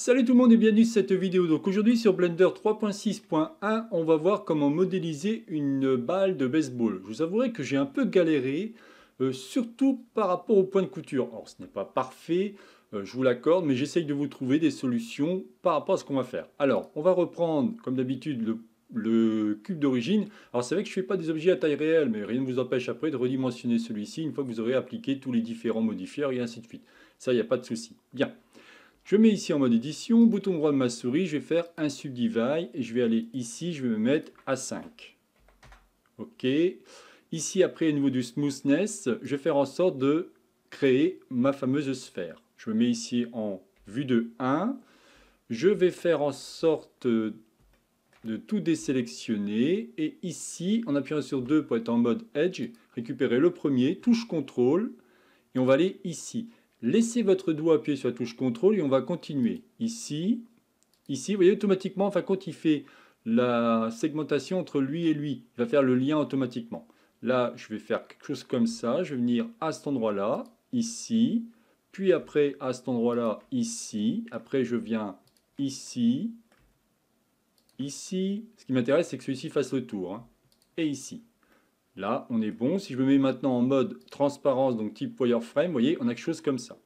Salut tout le monde et bienvenue sur cette vidéo. Donc aujourd'hui sur Blender 3.6.1, on va voir comment modéliser une balle de baseball. Je vous avouerai que j'ai un peu galéré, euh, surtout par rapport au point de couture. Alors ce n'est pas parfait, euh, je vous l'accorde, mais j'essaye de vous trouver des solutions par rapport à ce qu'on va faire. Alors on va reprendre comme d'habitude le, cube d'origine. Alors c'est vrai que je ne fais pas des objets à taille réelle, mais rien ne vous empêche après de redimensionner celui-ci une fois que vous aurez appliqué tous les différents modifiers et ainsi de suite. Ça, il n'y a pas de souci. Bien. Je mets ici en mode édition, bouton droit de ma souris, je vais faire un subdivide et je vais aller ici, je vais me mettre à 5. OK. Ici, après, au niveau du smoothness, je vais faire en sorte de créer ma fameuse sphère. Je me mets ici en vue de 1. Je vais faire en sorte de tout désélectionner. Et ici, en appuyant sur 2 pour être en mode Edge, récupérer le premier, touche contrôle. Et on va aller ici. Laissez votre doigt appuyer sur la touche contrôle et on va continuer. Ici, ici, vous voyez automatiquement, enfin quand il fait la segmentation entre lui et lui, il va faire le lien automatiquement. Là, je vais faire quelque chose comme ça, je vais venir à cet endroit-là, ici, puis après à cet endroit-là, ici, après je viens ici, ici, ce qui m'intéresse c'est que celui-ci fasse le tour, hein, et ici. Là, on est bon. Si je me mets maintenant en mode transparence, donc type wireframe, vous voyez, on a quelque chose comme ça.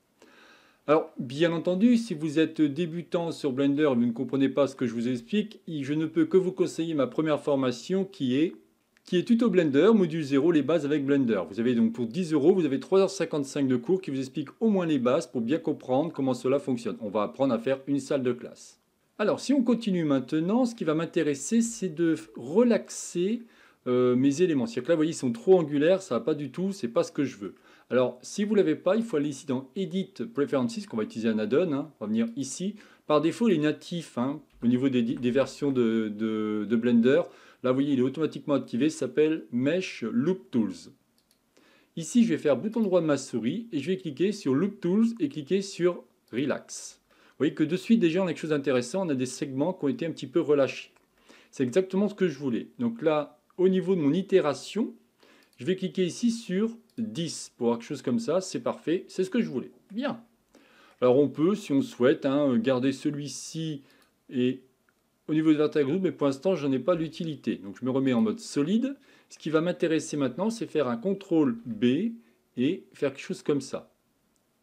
Alors, bien entendu, si vous êtes débutant sur Blender et vous ne comprenez pas ce que je vous explique, je ne peux que vous conseiller ma première formation qui est qui Tuto Blender, module 0, les bases avec Blender. Vous avez donc pour 10 euros, vous avez 3h55 de cours qui vous expliquent au moins les bases pour bien comprendre comment cela fonctionne. On va apprendre à faire une salle de classe. Alors, si on continue maintenant, ce qui va m'intéresser, c'est de relaxer euh, mes éléments. C'est-à-dire que là, vous voyez, ils sont trop angulaires, ça va pas du tout, c'est pas ce que je veux. Alors, si vous l'avez pas, il faut aller ici dans Edit Preferences, qu'on va utiliser un add-on. Hein, on va venir ici. Par défaut, il est natif hein, au niveau des, versions de, Blender. Là, vous voyez, il est automatiquement activé. Ça s'appelle Mesh Loop Tools. Ici, je vais faire bouton droit de ma souris et je vais cliquer sur Loop Tools et cliquer sur Relax. Vous voyez que de suite, déjà, on a quelque chose d'intéressant. On a des segments qui ont été un petit peu relâchés. C'est exactement ce que je voulais. Donc là, au niveau de mon itération, je vais cliquer ici sur 10 pour avoir quelque chose comme ça. C'est parfait, c'est ce que je voulais. Bien. Alors on peut, si on souhaite, hein, garder celui-ci et au niveau de vertex mais pour l'instant, je n'en ai pas l'utilité. Donc je me remets en mode solide. Ce qui va m'intéresser maintenant, c'est faire un contrôle B et faire quelque chose comme ça.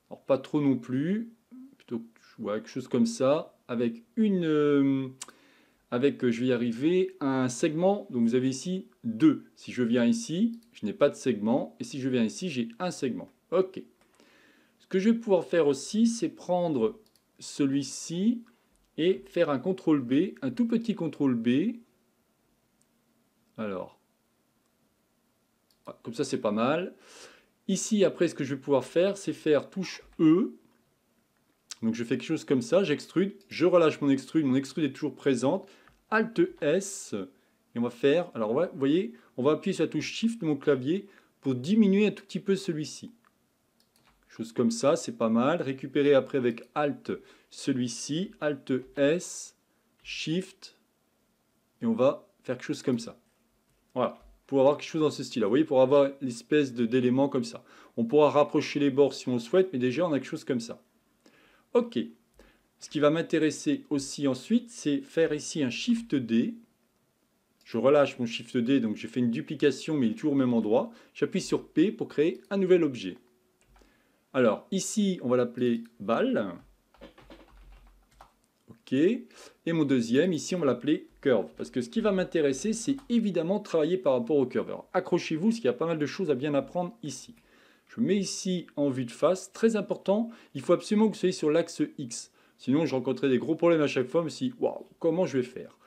Alors pas trop non plus, plutôt vois quelque chose comme ça, avec une... Euh, avec, je vais y arriver, un segment. Donc vous avez ici deux. Si je viens ici, je n'ai pas de segment. Et si je viens ici, j'ai un segment. OK. Ce que je vais pouvoir faire aussi, c'est prendre celui-ci et faire un CTRL B, un tout petit CTRL B. Alors, ah, comme ça, c'est pas mal. Ici, après, ce que je vais pouvoir faire, c'est faire touche E donc je fais quelque chose comme ça, j'extrude, je relâche mon extrude, mon extrude est toujours présente. Alt S, et on va faire, alors vous voyez, on va appuyer sur la touche Shift de mon clavier pour diminuer un tout petit peu celui-ci. Chose comme ça, c'est pas mal. Récupérer après avec Alt celui-ci, Alt S, Shift, et on va faire quelque chose comme ça. Voilà, pour avoir quelque chose dans ce style-là. Vous voyez, pour avoir l'espèce d'élément comme ça. On pourra rapprocher les bords si on le souhaite, mais déjà on a quelque chose comme ça. OK. Ce qui va m'intéresser aussi ensuite, c'est faire ici un Shift D. Je relâche mon Shift D, donc j'ai fait une duplication, mais il est toujours au même endroit. J'appuie sur P pour créer un nouvel objet. Alors, ici, on va l'appeler balle. OK. Et mon deuxième, ici, on va l'appeler curve. Parce que ce qui va m'intéresser, c'est évidemment travailler par rapport au Alors Accrochez-vous, parce qu'il y a pas mal de choses à bien apprendre ici mais ici en vue de face. Très important, il faut absolument que vous soyez sur l'axe X. Sinon, je rencontrais des gros problèmes à chaque fois. Je me waouh, comment je vais faire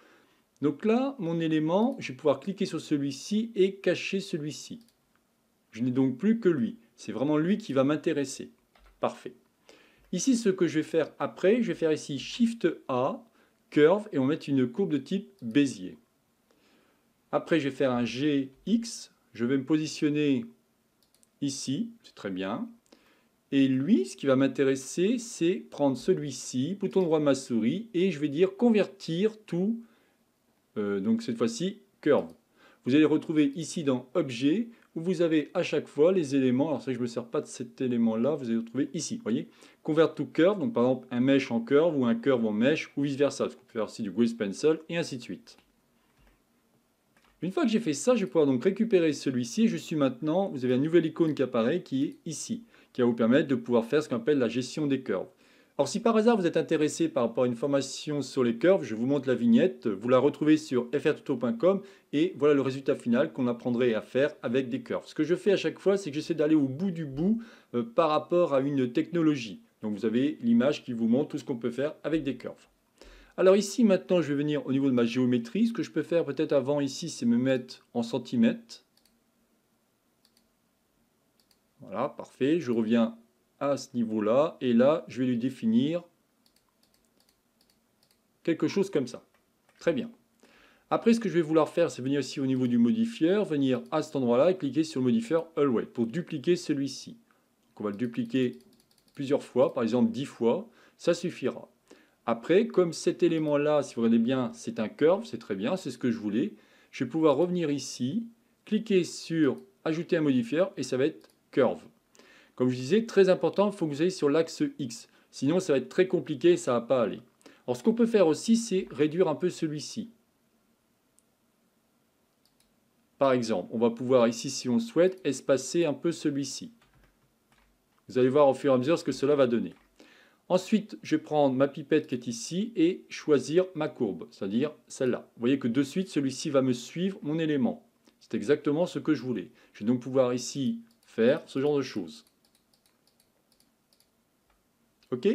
Donc là, mon élément, je vais pouvoir cliquer sur celui-ci et cacher celui-ci. Je n'ai donc plus que lui. C'est vraiment lui qui va m'intéresser. Parfait. Ici, ce que je vais faire après, je vais faire ici Shift A, Curve, et on va mettre une courbe de type Bézier. Après, je vais faire un G X, Je vais me positionner ici, c'est très bien. Et lui, ce qui va m'intéresser, c'est prendre celui-ci, bouton droit de ma souris, et je vais dire convertir tout, euh, donc cette fois-ci, curve. Vous allez retrouver ici dans objet, où vous avez à chaque fois les éléments, alors c'est que je ne me sers pas de cet élément-là, vous allez le trouver ici, voyez Convert to curve, donc par exemple un mesh en curve, ou un curve en mesh, ou vice-versa, parce qu'on peut faire aussi du grease pencil, et ainsi de suite. Une fois que j'ai fait ça, je vais pouvoir donc récupérer celui-ci. Je suis maintenant, vous avez une nouvelle icône qui apparaît qui est ici, qui va vous permettre de pouvoir faire ce qu'on appelle la gestion des curves. Alors si par hasard vous êtes intéressé par rapport à une formation sur les curves, je vous montre la vignette, vous la retrouvez sur frtuto.com et voilà le résultat final qu'on apprendrait à faire avec des curves. Ce que je fais à chaque fois, c'est que j'essaie d'aller au bout du bout euh, par rapport à une technologie. Donc vous avez l'image qui vous montre tout ce qu'on peut faire avec des curves. Alors ici, maintenant, je vais venir au niveau de ma géométrie. Ce que je peux faire peut-être avant ici, c'est me mettre en centimètres. Voilà, parfait. Je reviens à ce niveau-là. Et là, je vais lui définir quelque chose comme ça. Très bien. Après, ce que je vais vouloir faire, c'est venir ici au niveau du modifieur, venir à cet endroit-là et cliquer sur le modifieur Hallway pour dupliquer celui-ci. On va le dupliquer plusieurs fois, par exemple 10 fois. Ça suffira. Après, comme cet élément-là, si vous regardez bien, c'est un curve, c'est très bien, c'est ce que je voulais, je vais pouvoir revenir ici, cliquer sur Ajouter un modifier et ça va être curve. Comme je disais, très important, il faut que vous ayez sur l'axe X. Sinon, ça va être très compliqué, ça ne va pas aller. Alors, ce qu'on peut faire aussi, c'est réduire un peu celui-ci. Par exemple, on va pouvoir ici, si on souhaite, espacer un peu celui-ci. Vous allez voir au fur et à mesure ce que cela va donner. Ensuite, je vais prendre ma pipette qui est ici et choisir ma courbe, c'est-à-dire celle-là. Vous voyez que de suite, celui-ci va me suivre mon élément. C'est exactement ce que je voulais. Je vais donc pouvoir ici faire ce genre de choses. OK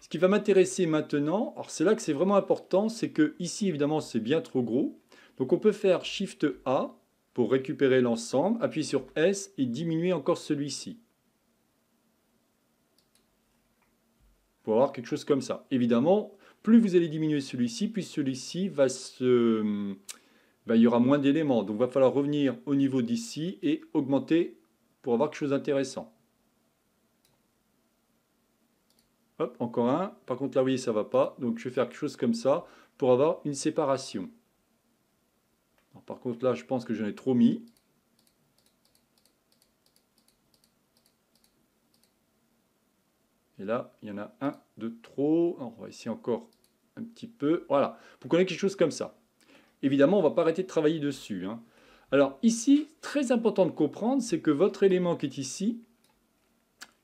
Ce qui va m'intéresser maintenant, alors c'est là que c'est vraiment important, c'est que ici, évidemment, c'est bien trop gros. Donc on peut faire Shift A pour récupérer l'ensemble, appuyer sur S et diminuer encore celui-ci. pour avoir quelque chose comme ça. Évidemment, plus vous allez diminuer celui-ci, puis celui-ci va se... Bah, il y aura moins d'éléments. Donc, va falloir revenir au niveau d'ici et augmenter pour avoir quelque chose d'intéressant. Hop, encore un. Par contre, là, vous voyez, ça va pas. Donc, je vais faire quelque chose comme ça pour avoir une séparation. par contre, là, je pense que j'en ai trop mis. Et là, il y en a un de trop. on va essayer encore un petit peu. Voilà, pour qu'on ait quelque chose comme ça. Évidemment, on ne va pas arrêter de travailler dessus. Hein. Alors ici, très important de comprendre, c'est que votre élément qui est ici,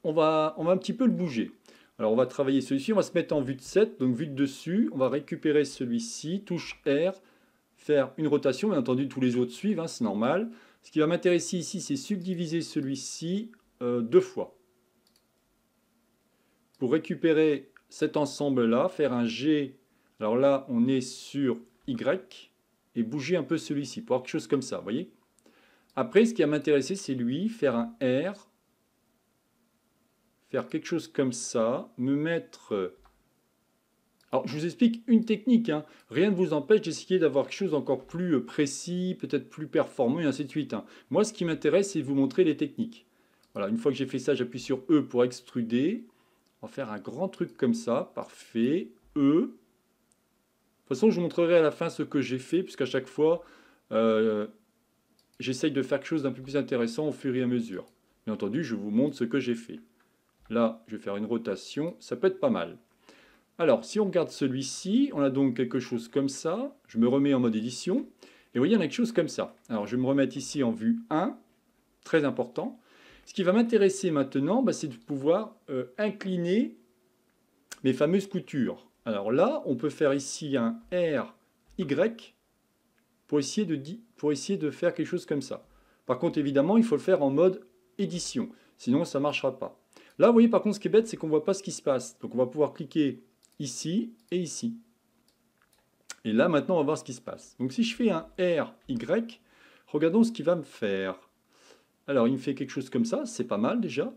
on va, un petit peu le bouger. Alors on va travailler celui-ci, on va se mettre en vue de 7, donc vue de dessus, on va récupérer celui-ci, touche R, faire une rotation, bien entendu tous les autres suivent, hein, c'est normal. Ce qui va m'intéresser ici, c'est subdiviser celui-ci euh, deux fois pour récupérer cet ensemble-là, faire un G. Alors là, on est sur Y et bouger un peu celui-ci pour avoir quelque chose comme ça, vous voyez Après, ce qui a m'intéressé, c'est lui, faire un R, faire quelque chose comme ça, me mettre... Alors, je vous explique une technique. Hein. Rien ne vous empêche d'essayer d'avoir quelque chose encore plus euh, précis, peut-être plus performant, et ainsi de suite. Hein. Moi, ce qui m'intéresse, c'est vous montrer les techniques. Voilà, une fois que j'ai fait ça, j'appuie sur E pour extruder en faire un grand truc comme ça. Parfait. E. De toute façon, je vous montrerai à la fin ce que j'ai fait, puisqu'à chaque fois, euh, j'essaye de faire quelque chose d'un peu plus intéressant au fur et à mesure. Bien entendu, je vous montre ce que j'ai fait. Là, je vais faire une rotation, ça peut être pas mal. Alors, si on regarde celui-ci, on a donc quelque chose comme ça. Je me remets en mode édition. Et vous voyez, on a quelque chose comme ça. Alors, je vais me remettre ici en vue 1, très important. Ce qui va m'intéresser maintenant, bah, c'est de pouvoir euh, incliner mes fameuses coutures. Alors là, on peut faire ici un RY pour essayer de, pour essayer de faire quelque chose comme ça. Par contre, évidemment, il faut le faire en mode édition, sinon ça ne marchera pas. Là, vous voyez, par contre, ce qui est bête, c'est qu'on ne voit pas ce qui se passe. Donc, on va pouvoir cliquer ici et ici. Et là, maintenant, on va voir ce qui se passe. Donc, si je fais un RY, regardons ce qui va me faire. Alors, il me fait quelque chose comme ça, c'est pas mal déjà.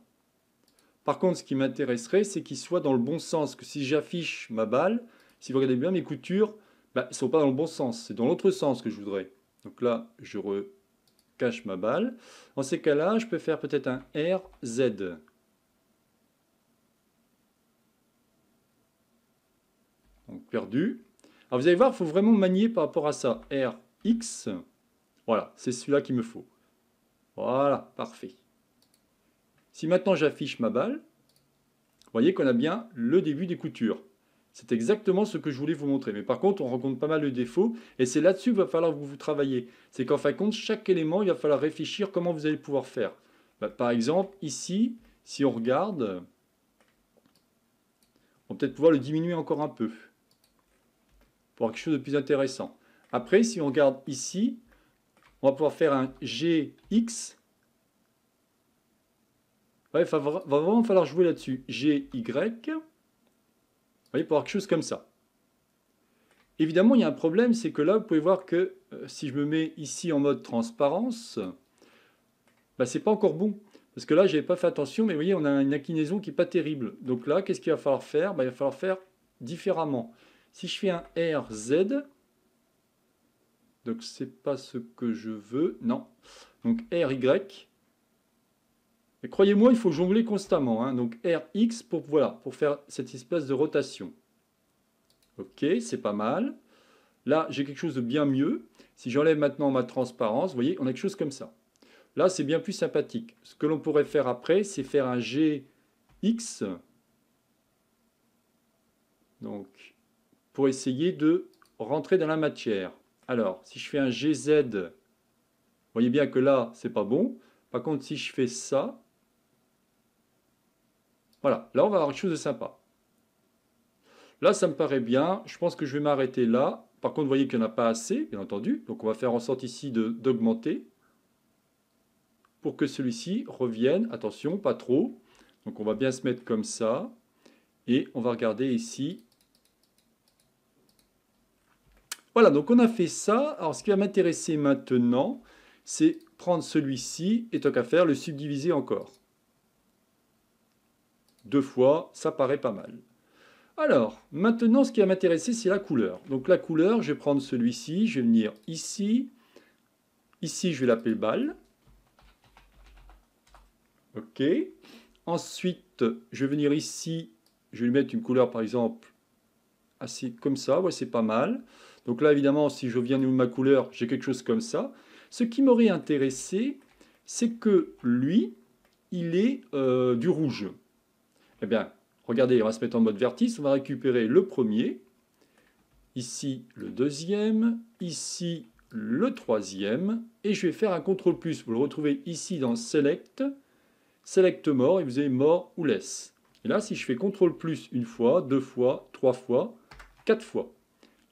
Par contre, ce qui m'intéresserait, c'est qu'il soit dans le bon sens, que si j'affiche ma balle, si vous regardez bien mes coutures, bah, elles ne sont pas dans le bon sens, c'est dans l'autre sens que je voudrais. Donc là, je recache ma balle. En ces cas-là, je peux faire peut-être un RZ. Donc perdu. Alors vous allez voir, il faut vraiment manier par rapport à ça. RX, voilà, c'est celui-là qu'il me faut. Voilà, parfait. Si maintenant j'affiche ma balle, vous voyez qu'on a bien le début des coutures. C'est exactement ce que je voulais vous montrer. Mais par contre, on rencontre pas mal de défauts. Et c'est là-dessus qu'il va falloir que vous travaillez. C'est qu'en fin de compte, chaque élément, il va falloir réfléchir comment vous allez pouvoir faire. Bah, par exemple, ici, si on regarde, on va peut-être pouvoir le diminuer encore un peu. Pour avoir quelque chose de plus intéressant. Après, si on regarde ici, on va pouvoir faire un gx. il va vraiment falloir jouer là-dessus. gy. Vous voyez, pour avoir quelque chose comme ça. Évidemment, il y a un problème, c'est que là, vous pouvez voir que euh, si je me mets ici en mode transparence, bah, c'est pas encore bon. Parce que là, je n'avais pas fait attention, mais vous voyez, on a une inclinaison qui n'est pas terrible. Donc là, qu'est-ce qu'il va falloir faire bah, Il va falloir faire différemment. Si je fais un RZ, donc c'est pas ce que je veux, non. Donc RY, Et croyez-moi, il faut jongler constamment. Hein. Donc RX pour, voilà, pour faire cette espèce de rotation. Ok, c'est pas mal. Là, j'ai quelque chose de bien mieux. Si j'enlève maintenant ma transparence, vous voyez, on a quelque chose comme ça. Là, c'est bien plus sympathique. Ce que l'on pourrait faire après, c'est faire un GX. Donc, pour essayer de rentrer dans la matière. Alors, si je fais un GZ, vous voyez bien que là, c'est pas bon. Par contre, si je fais ça, voilà, là, on va avoir quelque chose de sympa. Là, ça me paraît bien. Je pense que je vais m'arrêter là. Par contre, vous voyez qu'il n'y en a pas assez, bien entendu. Donc, on va faire en sorte ici d'augmenter pour que celui-ci revienne. Attention, pas trop. Donc, on va bien se mettre comme ça. Et on va regarder ici Voilà, donc on a fait ça. Alors ce qui va m'intéresser maintenant, c'est prendre celui-ci et tant qu'à faire, le subdiviser encore. Deux fois, ça paraît pas mal. Alors, maintenant, ce qui va m'intéresser, c'est la couleur. Donc la couleur, je vais prendre celui-ci, je vais venir ici. Ici, je vais l'appeler balle. OK. Ensuite, je vais venir ici, je vais lui mettre une couleur, par exemple, assez comme ça. Ouais, c'est pas mal. Donc là, évidemment, si je viens de ma couleur, j'ai quelque chose comme ça. Ce qui m'aurait intéressé, c'est que lui, il est euh, du rouge. Eh bien, regardez, on va se mettre en mode vertice. On va récupérer le premier, ici le deuxième, ici le troisième, et je vais faire un CTRL+, plus. Vous le retrouvez ici dans Select, Select Mort, et vous avez Mort ou Less. Et là, si je fais CTRL+, plus une fois, deux fois, trois fois, quatre fois,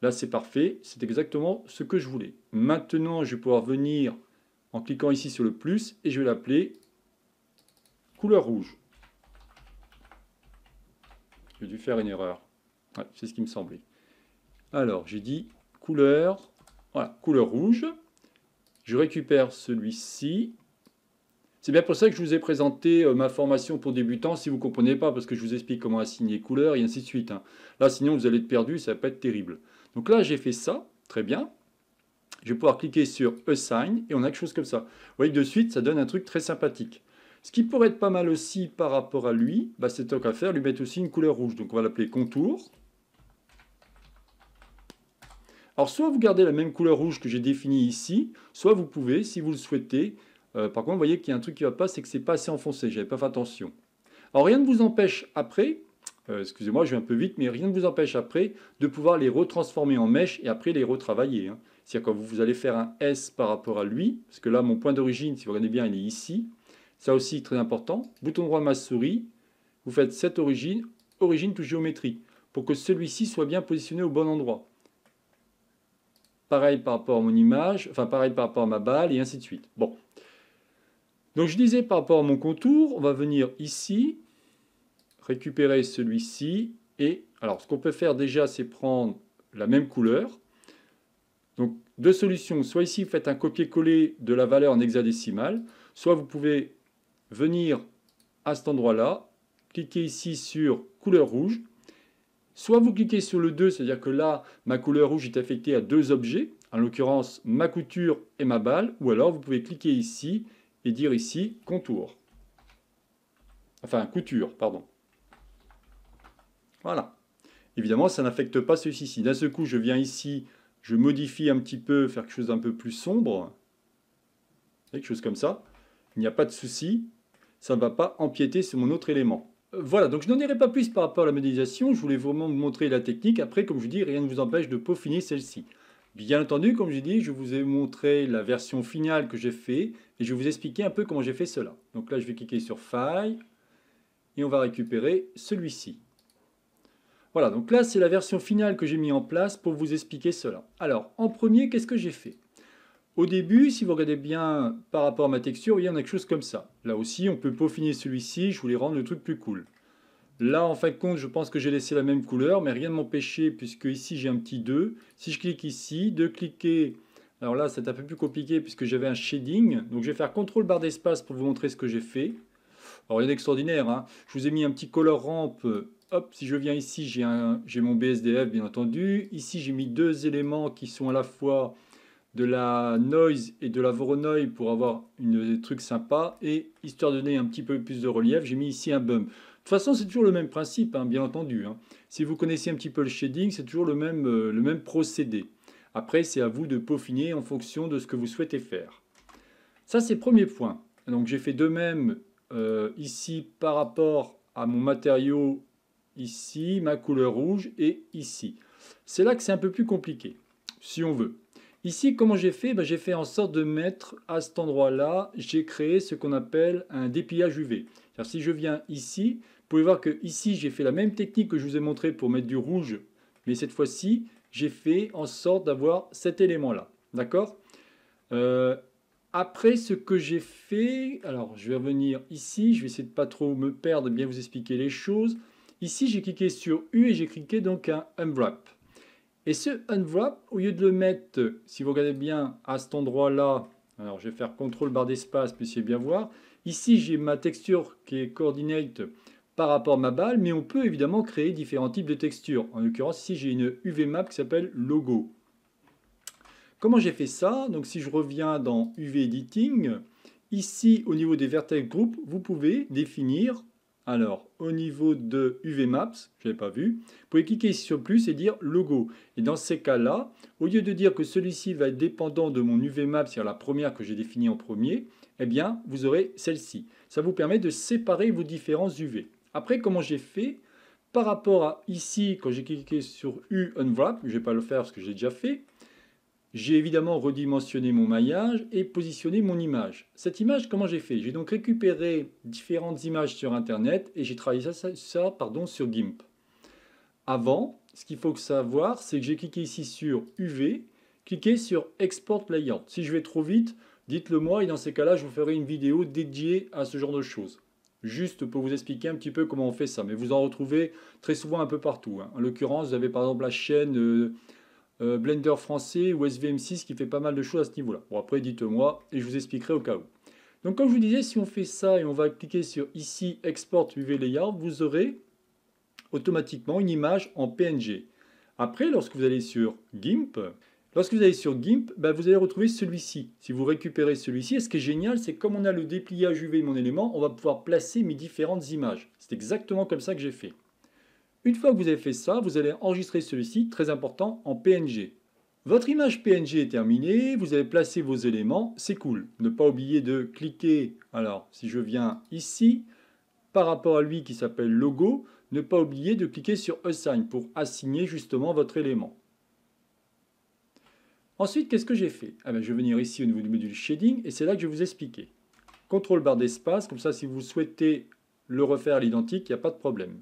Là, c'est parfait. C'est exactement ce que je voulais. Maintenant, je vais pouvoir venir en cliquant ici sur le plus et je vais l'appeler couleur rouge. J'ai dû faire une erreur. c'est ce qui me semblait. Alors, j'ai dit couleur, voilà, couleur rouge. Je récupère celui-ci. C'est bien pour ça que je vous ai présenté euh, ma formation pour débutants, si vous ne comprenez pas, parce que je vous explique comment assigner couleur et ainsi de suite. Hein. Là, sinon, vous allez être perdu, ça va pas être terrible. Donc là, j'ai fait ça, très bien. Je vais pouvoir cliquer sur Assign et on a quelque chose comme ça. Vous voyez, que de suite, ça donne un truc très sympathique. Ce qui pourrait être pas mal aussi par rapport à lui, bah, c'est qu'à faire, lui mettre aussi une couleur rouge. Donc on va l'appeler contour. Alors soit vous gardez la même couleur rouge que j'ai définie ici, soit vous pouvez, si vous le souhaitez, euh, par contre, vous voyez qu'il y a un truc qui ne va pas, c'est que ce n'est pas assez enfoncé, je n'avais pas fait attention. Alors rien ne vous empêche après euh, excusez-moi, je vais un peu vite, mais rien ne vous empêche après de pouvoir les retransformer en mèche et après les retravailler. Hein. C'est-à-dire quand vous allez faire un S par rapport à lui, parce que là, mon point d'origine, si vous regardez bien, il est ici. Ça aussi, très important. Bouton droit ma souris, vous faites cette origine, origine tout géométrie, pour que celui-ci soit bien positionné au bon endroit. Pareil par rapport à mon image, enfin pareil par rapport à ma balle, et ainsi de suite. Bon. Donc je disais par rapport à mon contour, on va venir ici, récupérer celui-ci. Et alors, ce qu'on peut faire déjà, c'est prendre la même couleur. Donc, deux solutions. Soit ici, vous faites un copier-coller de la valeur en hexadécimal soit vous pouvez venir à cet endroit-là, cliquer ici sur couleur rouge. Soit vous cliquez sur le 2, c'est-à-dire que là, ma couleur rouge est affectée à deux objets, en l'occurrence ma couture et ma balle, ou alors vous pouvez cliquer ici et dire ici contour. Enfin, couture, pardon. Voilà. Évidemment, ça n'affecte pas celui-ci. D'un seul coup, je viens ici, je modifie un petit peu, faire quelque chose d'un peu plus sombre, quelque chose comme ça, il n'y a pas de souci, ça ne va pas empiéter sur mon autre élément. Euh, voilà, donc je n'en dirai pas plus par rapport à la modélisation, je voulais vraiment vous montrer la technique. Après, comme je dis, rien ne vous empêche de peaufiner celle-ci. Bien entendu, comme j'ai dit, je vous ai montré la version finale que j'ai fait et je vais vous expliquer un peu comment j'ai fait cela. Donc là, je vais cliquer sur File et on va récupérer celui-ci. Voilà, donc là, c'est la version finale que j'ai mis en place pour vous expliquer cela. Alors, en premier, qu'est-ce que j'ai fait Au début, si vous regardez bien par rapport à ma texture, il y en a quelque chose comme ça. Là aussi, on peut peaufiner celui-ci, je voulais rendre le truc plus cool. Là, en fin de compte, je pense que j'ai laissé la même couleur, mais rien ne m'empêchait, puisque ici, j'ai un petit 2. Si je clique ici, de cliquer... Alors là, c'est un peu plus compliqué, puisque j'avais un shading. Donc, je vais faire CTRL barre d'espace pour vous montrer ce que j'ai fait. Alors, rien d'extraordinaire. Hein. Je vous ai mis un petit color ramp hop, si je viens ici, j'ai mon BSDF, bien entendu. Ici, j'ai mis deux éléments qui sont à la fois de la noise et de la voronoi pour avoir une, des trucs sympas. Et histoire de donner un petit peu plus de relief, j'ai mis ici un bump. De toute façon, c'est toujours le même principe, hein, bien entendu. Hein. Si vous connaissez un petit peu le shading, c'est toujours le même, euh, le même procédé. Après, c'est à vous de peaufiner en fonction de ce que vous souhaitez faire. Ça, c'est le premier point. Donc, j'ai fait de même euh, ici par rapport à mon matériau ici, ma couleur rouge et ici. C'est là que c'est un peu plus compliqué, si on veut. Ici, comment j'ai fait ben, J'ai fait en sorte de mettre à cet endroit-là, j'ai créé ce qu'on appelle un dépillage UV. Si je viens ici, vous pouvez voir que ici, j'ai fait la même technique que je vous ai montré pour mettre du rouge, mais cette fois-ci, j'ai fait en sorte d'avoir cet élément-là. D'accord euh, Après, ce que j'ai fait, alors je vais revenir ici, je vais essayer de ne pas trop me perdre, bien vous expliquer les choses. Ici, j'ai cliqué sur U et j'ai cliqué donc un Unwrap. Et ce Unwrap, au lieu de le mettre, si vous regardez bien à cet endroit-là, alors je vais faire CTRL barre d'espace, puissiez bien voir. Ici, j'ai ma texture qui est coordinate par rapport à ma balle, mais on peut évidemment créer différents types de textures. En l'occurrence, ici, j'ai une UV map qui s'appelle logo. Comment j'ai fait ça Donc si je reviens dans UV Editing, ici au niveau des Vertex Group, vous pouvez définir alors, au niveau de UV Maps, je l'ai pas vu, vous pouvez cliquer ici sur plus et dire logo. Et dans ces cas-là, au lieu de dire que celui-ci va être dépendant de mon UV Map, c'est-à-dire la première que j'ai définie en premier, eh bien, vous aurez celle-ci. Ça vous permet de séparer vos différents UV. Après, comment j'ai fait Par rapport à ici, quand j'ai cliqué sur U Unwrap, je ne vais pas le faire parce que j'ai déjà fait, j'ai évidemment redimensionné mon maillage et positionné mon image. Cette image, comment j'ai fait J'ai donc récupéré différentes images sur Internet et j'ai travaillé ça, pardon, sur GIMP. Avant, ce qu'il faut savoir, c'est que j'ai cliqué ici sur UV, cliqué sur Export Layout. Si je vais trop vite, dites-le moi et dans ces cas-là, je vous ferai une vidéo dédiée à ce genre de choses. Juste pour vous expliquer un petit peu comment on fait ça. Mais vous en retrouvez très souvent un peu partout. Hein. En l'occurrence, vous avez par exemple la chaîne... Euh, euh, Blender français ou SVM6 qui fait pas mal de choses à ce niveau-là. Bon, après, dites-moi et je vous expliquerai au cas où. Donc, comme je vous disais, si on fait ça et on va cliquer sur ici Export UV Layout, vous aurez automatiquement une image en PNG. Après, lorsque vous allez sur GIMP, lorsque vous allez sur GIMP, ben, vous allez retrouver celui-ci. Si vous récupérez celui-ci, ce qui est génial, c'est comme on a le dépliage UV de mon élément, on va pouvoir placer mes différentes images. C'est exactement comme ça que j'ai fait. Une fois que vous avez fait ça, vous allez enregistrer celui-ci, très important, en PNG. Votre image PNG est terminée, vous avez placé vos éléments, c'est cool. Ne pas oublier de cliquer, alors si je viens ici, par rapport à lui qui s'appelle Logo, ne pas oublier de cliquer sur Assign pour assigner justement votre élément. Ensuite, qu'est-ce que j'ai fait ah ben, Je vais venir ici au niveau du module Shading et c'est là que je vais vous expliquer. Contrôle barre d'espace, comme ça si vous souhaitez le refaire à l'identique, il n'y a pas de problème.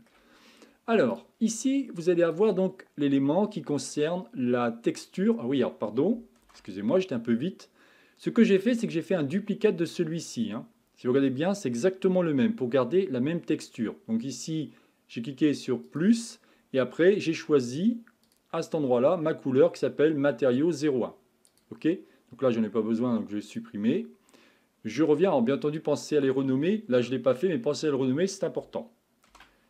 Alors, ici, vous allez avoir donc l'élément qui concerne la texture. Ah oui, alors pardon, excusez-moi, j'étais un peu vite. Ce que j'ai fait, c'est que j'ai fait un duplicate de celui-ci. Hein. Si vous regardez bien, c'est exactement le même pour garder la même texture. Donc ici, j'ai cliqué sur plus et après, j'ai choisi à cet endroit-là ma couleur qui s'appelle matériau 01. OK Donc là, je n'en ai pas besoin, donc je vais supprimer. Je reviens, alors bien entendu, pensez à les renommer. Là, je ne l'ai pas fait, mais pensez à les renommer, c'est important.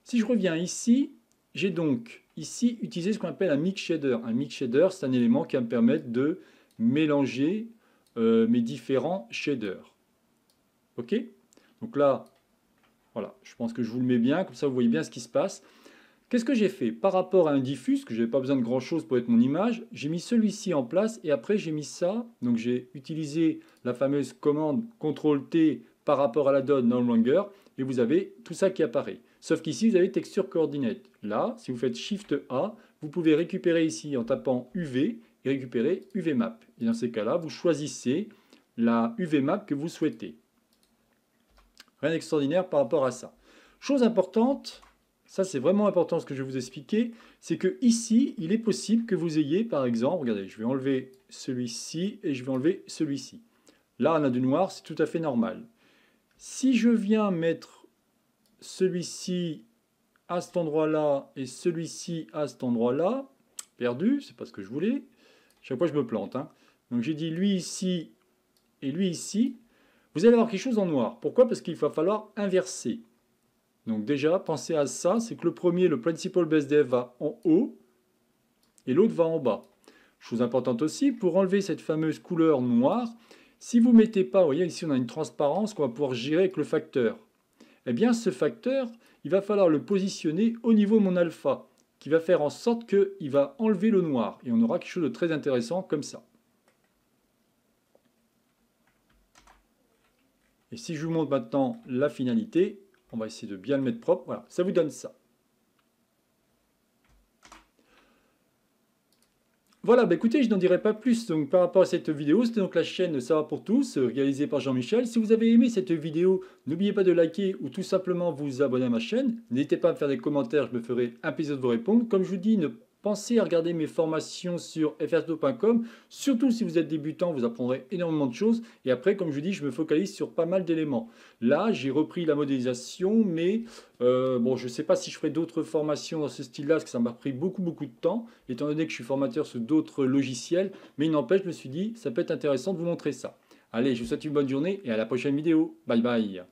Si je reviens ici, j'ai donc ici utilisé ce qu'on appelle un mix shader. Un mix shader, c'est un élément qui va me permettre de mélanger euh, mes différents shaders. OK Donc là, voilà, je pense que je vous le mets bien, comme ça vous voyez bien ce qui se passe. Qu'est-ce que j'ai fait Par rapport à un diffuse, que je n'avais pas besoin de grand-chose pour être mon image, j'ai mis celui-ci en place et après j'ai mis ça. Donc j'ai utilisé la fameuse commande CTRL-T par rapport à la donne no longer et vous avez tout ça qui apparaît. Sauf qu'ici, vous avez texture coordinate. Là, si vous faites Shift A, vous pouvez récupérer ici en tapant UV et récupérer UV Map. Et dans ces cas-là, vous choisissez la UV Map que vous souhaitez. Rien d'extraordinaire par rapport à ça. Chose importante, ça c'est vraiment important ce que je vais vous expliquer, c'est que ici, il est possible que vous ayez par exemple, regardez, je vais enlever celui-ci et je vais enlever celui-ci. Là, on a du noir, c'est tout à fait normal. Si je viens mettre celui-ci à cet endroit-là et celui-ci à cet endroit-là. Perdu, c'est pas ce que je voulais. Chaque fois, je me plante. Hein. Donc j'ai dit lui ici et lui ici. Vous allez avoir quelque chose en noir. Pourquoi Parce qu'il va falloir inverser. Donc déjà, pensez à ça, c'est que le premier, le principal dev, va en haut et l'autre va en bas. Chose importante aussi, pour enlever cette fameuse couleur noire, si vous ne mettez pas, vous voyez ici on a une transparence qu'on va pouvoir gérer avec le facteur eh bien ce facteur, il va falloir le positionner au niveau de mon alpha, qui va faire en sorte qu'il va enlever le noir. Et on aura quelque chose de très intéressant comme ça. Et si je vous montre maintenant la finalité, on va essayer de bien le mettre propre. Voilà, ça vous donne ça. Voilà, bah écoutez, je n'en dirai pas plus donc, par rapport à cette vidéo. C'était donc la chaîne Ça va pour tous, réalisée par Jean-Michel. Si vous avez aimé cette vidéo, n'oubliez pas de liker ou tout simplement vous abonner à ma chaîne. N'hésitez pas à me faire des commentaires, je me ferai un plaisir de vous répondre. Comme je vous dis, ne Pensez à regarder mes formations sur fsdo.com. Surtout si vous êtes débutant, vous apprendrez énormément de choses. Et après, comme je dis, je me focalise sur pas mal d'éléments. Là, j'ai repris la modélisation, mais euh, bon, je ne sais pas si je ferai d'autres formations dans ce style-là, parce que ça m'a pris beaucoup, beaucoup de temps, étant donné que je suis formateur sur d'autres logiciels. Mais il n'empêche, je me suis dit, ça peut être intéressant de vous montrer ça. Allez, je vous souhaite une bonne journée et à la prochaine vidéo. Bye bye